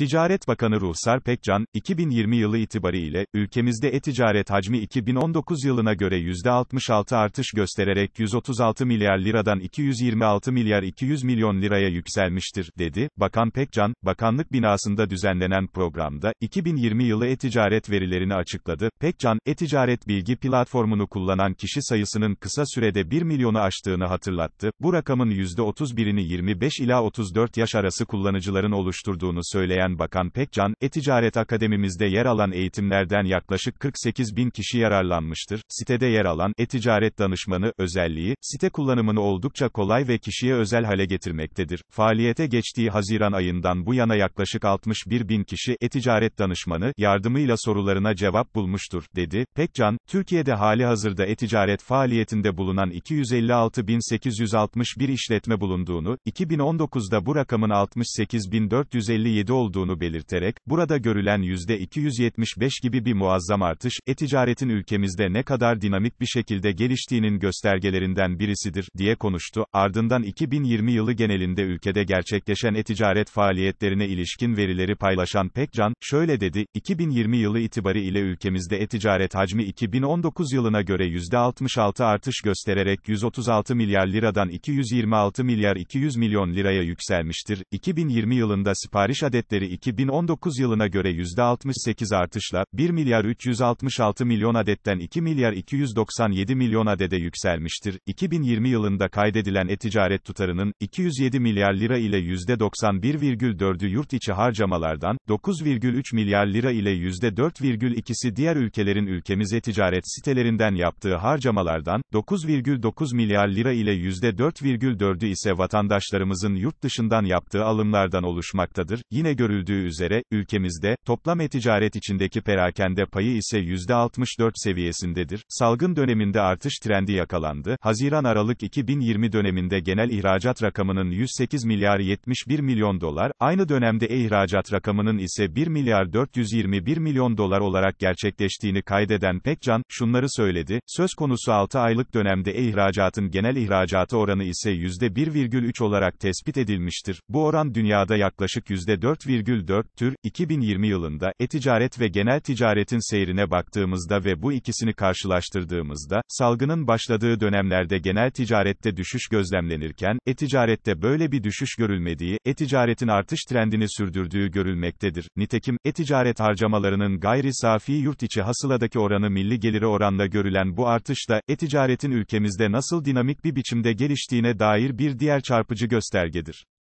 Ticaret Bakanı Ruhsar Pekcan, 2020 yılı itibariyle, ülkemizde e-ticaret hacmi 2019 yılına göre %66 artış göstererek 136 milyar liradan 226 milyar 200 milyon liraya yükselmiştir, dedi. Bakan Pekcan, bakanlık binasında düzenlenen programda, 2020 yılı e-ticaret verilerini açıkladı. Pekcan, e-ticaret bilgi platformunu kullanan kişi sayısının kısa sürede 1 milyonu aştığını hatırlattı. Bu rakamın %31'ini 25 ila 34 yaş arası kullanıcıların oluşturduğunu söyleyen Değerlendiren Bakan Pekcan, e-ticaret akademimizde yer alan eğitimlerden yaklaşık 48 bin kişi yararlanmıştır. Sitede yer alan e-ticaret danışmanı özelliği, site kullanımını oldukça kolay ve kişiye özel hale getirmektedir. Faaliyete geçtiği Haziran ayından bu yana yaklaşık 61 bin kişi e-ticaret danışmanı yardımıyla sorularına cevap bulmuştur, dedi. Pekcan, Türkiye'de hali hazırda e-ticaret faaliyetinde bulunan 256.861 işletme bulunduğunu, 2019'da bu rakamın 68.457 olduğunu olduğunu belirterek, burada görülen %275 gibi bir muazzam artış, e-ticaretin ülkemizde ne kadar dinamik bir şekilde geliştiğinin göstergelerinden birisidir, diye konuştu. Ardından 2020 yılı genelinde ülkede gerçekleşen e-ticaret faaliyetlerine ilişkin verileri paylaşan Pekcan, şöyle dedi, 2020 yılı itibariyle ülkemizde e-ticaret hacmi 2019 yılına göre %66 artış göstererek 136 milyar liradan 226 milyar 200 milyon liraya yükselmiştir. 2020 yılında sipariş adetleri gelirleri 2019 yılına göre %68 artışla, 1 milyar 366 milyon adetten 2 milyar 297 milyon adede yükselmiştir. 2020 yılında kaydedilen e-ticaret tutarının, 207 milyar lira ile %91,4'ü yurt içi harcamalardan, 9,3 milyar lira ile %4,2'si diğer ülkelerin ülkemiz e-ticaret sitelerinden yaptığı harcamalardan, 9,9 milyar lira ile %4,4'ü ise vatandaşlarımızın yurt dışından yaptığı alımlardan oluşmaktadır. Yine görüldüğü görüldüğü üzere, ülkemizde, toplam e-ticaret içindeki perakende payı ise %64 seviyesindedir. Salgın döneminde artış trendi yakalandı. Haziran-Aralık 2020 döneminde genel ihracat rakamının 108 milyar 71 milyon dolar, aynı dönemde e-ihracat rakamının ise 1 milyar 421 milyon dolar olarak gerçekleştiğini kaydeden Pekcan, şunları söyledi, söz konusu 6 aylık dönemde e-ihracatın genel ihracatı oranı ise %1,3 olarak tespit edilmiştir. Bu oran dünyada yaklaşık %4,1 1,4 tür, 2020 yılında, e-ticaret ve genel ticaretin seyrine baktığımızda ve bu ikisini karşılaştırdığımızda, salgının başladığı dönemlerde genel ticarette düşüş gözlemlenirken, e-ticarette böyle bir düşüş görülmediği, e-ticaretin artış trendini sürdürdüğü görülmektedir. Nitekim, e-ticaret harcamalarının gayri safi yurt içi hasıladaki oranı milli geliri oranla görülen bu artışta, e-ticaretin ülkemizde nasıl dinamik bir biçimde geliştiğine dair bir diğer çarpıcı göstergedir.